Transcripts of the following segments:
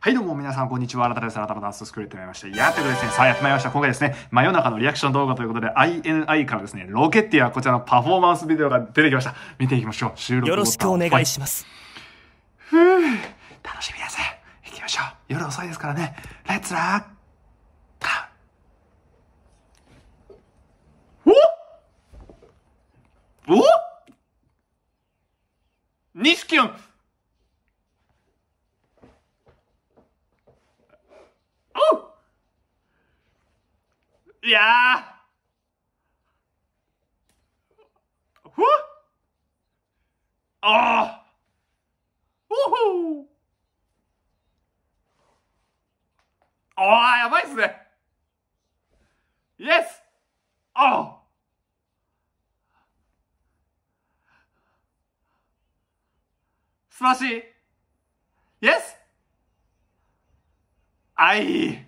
はい、どうも皆さん、こんにちは。新たです。なたのダンススクールやってまいりました。やってくですね。さあ、やってまいりました。今回ですね、真夜中のリアクション動画ということで、INI からですね、ロケッティア、こちらのパフォーマンスビデオが出てきました。見ていきましょう。収録よろしくお願いします。ふぅ、楽しみです。行きましょう。夜遅いですからね。レッツラーおお錦音いやーふっああおほああやばいっすねイエスああ素晴らしいイエスあい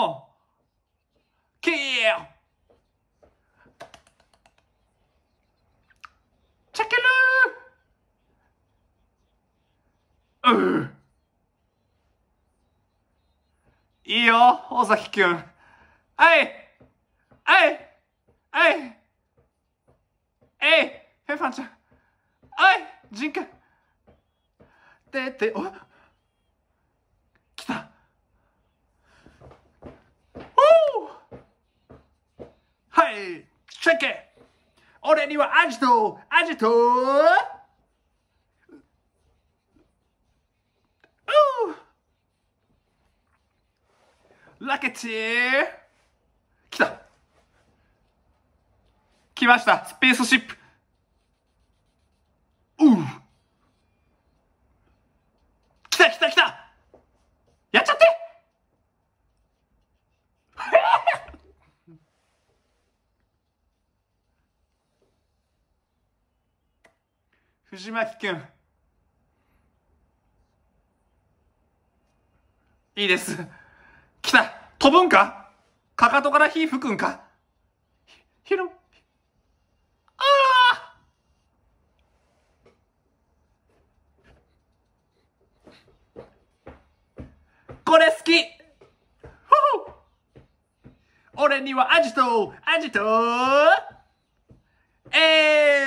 Oh. y e a Check it out. Uh. いいよ、尾崎くん。はい。はい。はい。えい。フファンちゃん。はい。人格。で、で、おいチェケ俺にはアジトアジトラケチ来た来ましたスペースシップう藤巻君いいです。来た飛ぶんかかかとから火吹くんかひろ、ああこれ好き俺にはアジトアジトえー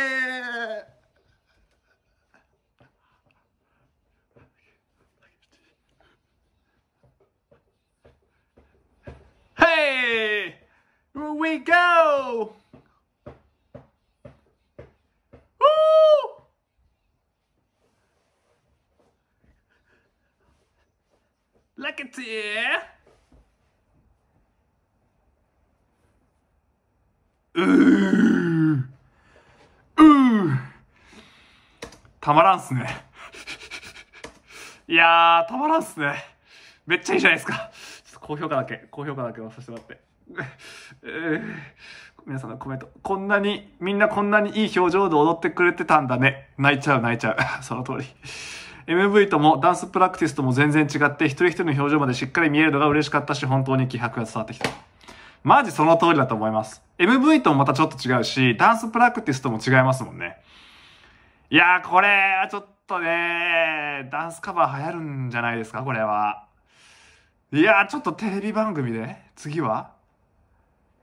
we go! Woo! Look at here! たまらんっすね。いやー、たまらんっすね。めっちゃいいじゃないですか。ちょっと高評価だけ、高評価だけはさせてもらって。えー、皆さんのコメント。こんなに、みんなこんなにいい表情で踊ってくれてたんだね。泣いちゃう泣いちゃう。その通り。MV ともダンスプラクティスとも全然違って、一人一人の表情までしっかり見えるのが嬉しかったし、本当に気迫が伝わってきた。マジその通りだと思います。MV ともまたちょっと違うし、ダンスプラクティスとも違いますもんね。いやー、これはちょっとね、ダンスカバー流行るんじゃないですか、これは。いやー、ちょっとテレビ番組で、次は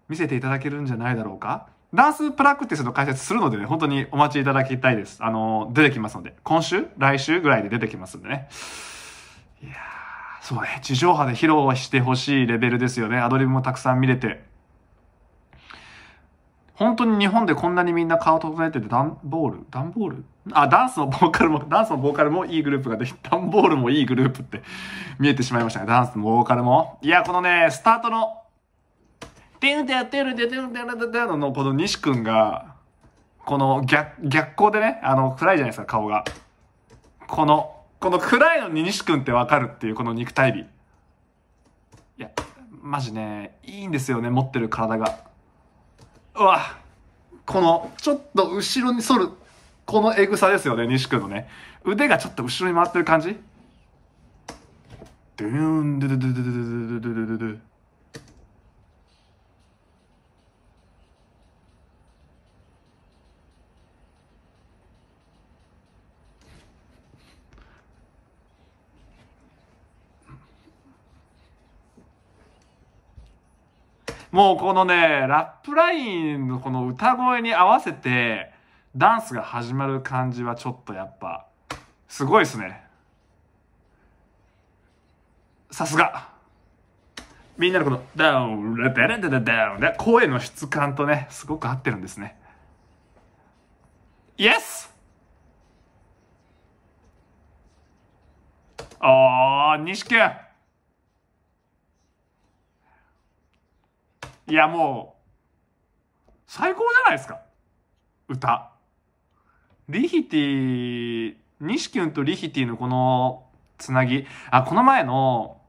見せていただけるんじゃないだろうかダンスプラクティスの解説するのでね、本当にお待ちいただきたいです。あの、出てきますので。今週来週ぐらいで出てきますんでね。いやー、そうね。地上波で披露してほしいレベルですよね。アドリブもたくさん見れて。本当に日本でこんなにみんな顔を整えてて、ダンボールダンボールあ、ダンスのボーカルも、ダンスのボーカルもいいグループができ、ダンボールもいいグループって見えてしまいましたね。ダンスもボーカルも。いや、このね、スタートのテンテンテルテンテンテンテンのこの西君が、この逆、逆光でね、あの、暗いじゃないですか、顔が。この、この暗いのに西君ってわかるっていう、この肉体美。いや、マジね、いいんですよね、持ってる体が。うわこの、ちょっと後ろに反る、このエグさですよね、西君のね。腕がちょっと後ろに回ってる感じドゥーン、ドゥドゥドゥドゥドゥドゥドゥドゥドゥ。もうこのね、ラップラインのこの歌声に合わせて、ダンスが始まる感じはちょっとやっぱ、すごいですね。さすが。みんなのこの、ダウン、レレダウン、声の質感とね、すごく合ってるんですね。イエスあー、西君いやもう、最高じゃないですか。歌。リヒティ、ニシキュンとリヒティのこのつなぎ。あ、この前の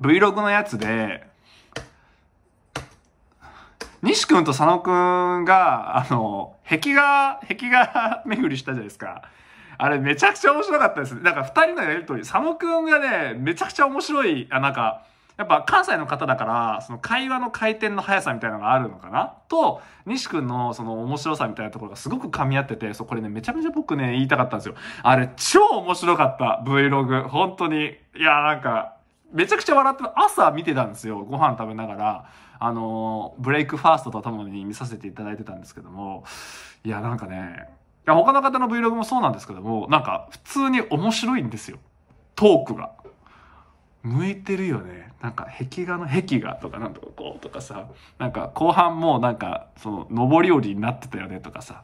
Vlog のやつで、西んと佐野君が、あの、壁画、壁画 巡りしたじゃないですか。あれめちゃくちゃ面白かったですね。なんか二人のやりとり、佐野君がね、めちゃくちゃ面白い、あ、なんか、やっぱ関西の方だから、その会話の回転の速さみたいなのがあるのかなと、西くんのその面白さみたいなところがすごく噛み合ってて、そう、これね、めちゃめちゃ僕ね、言いたかったんですよ。あれ、超面白かった。Vlog。本当に。いや、なんか、めちゃくちゃ笑って朝見てたんですよ。ご飯食べながら。あの、ブレイクファーストと共に見させていただいてたんですけども。いや、なんかね、いや、他の方の Vlog もそうなんですけども、なんか、普通に面白いんですよ。トークが。向いてるよね。なんか壁画の壁画とかなんとかこうとかさ、なんか後半もなんかその上り下りになってたよねとかさ、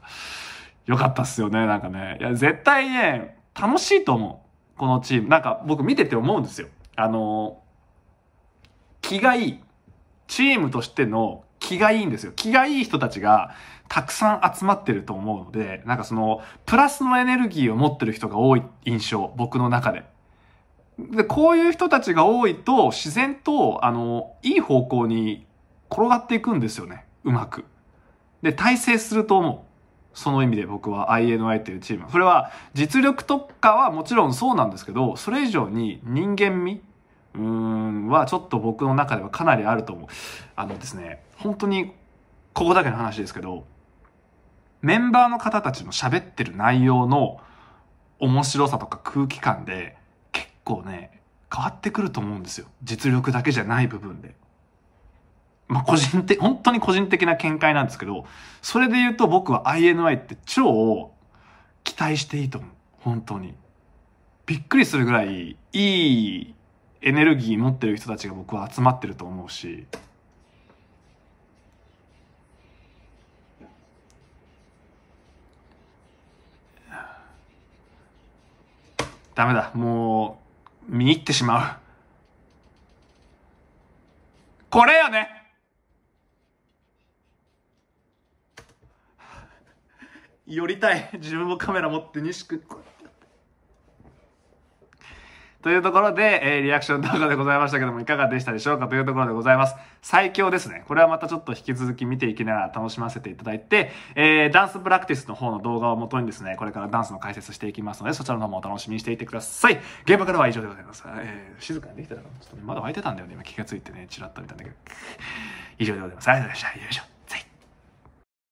よかったっすよね、なんかね。いや、絶対ね、楽しいと思う。このチーム。なんか僕見てて思うんですよ。あの気がいい。チームとしての気がいいんですよ。気がいい人たちがたくさん集まってると思うので、なんかその、プラスのエネルギーを持ってる人が多い印象、僕の中で。で、こういう人たちが多いと、自然と、あの、いい方向に転がっていくんですよね。うまく。で、体制すると思う。その意味で僕は INI っていうチーム。それは実力とかはもちろんそうなんですけど、それ以上に人間味うーんはちょっと僕の中ではかなりあると思う。あのですね、本当にここだけの話ですけど、メンバーの方たちの喋ってる内容の面白さとか空気感で、構ね、変わってくると思うんですよ。実力だけじゃない部分で。まあ、個人的、本当に個人的な見解なんですけど、それで言うと僕は INI って超期待していいと思う。本当に。びっくりするぐらいいいエネルギー持ってる人たちが僕は集まってると思うし。ダメだ。もう見入ってしまう。これよね寄りたい自分もカメラ持って西君というところで、えー、リアクション動画でございましたけども、いかがでしたでしょうかというところでございます。最強ですね。これはまたちょっと引き続き見ていきながら楽しませていただいて、えー、ダンスプラクティスの方の動画をもとにですね、これからダンスの解説していきますので、そちらの方もお楽しみにしていてください。現場からは以上でございます。えー、静かにできたら、ちょっとまだ湧いてたんだよね。今気がついてね、チラッと見たんだけど。以上でございます。ありがとうございました。よいしょ。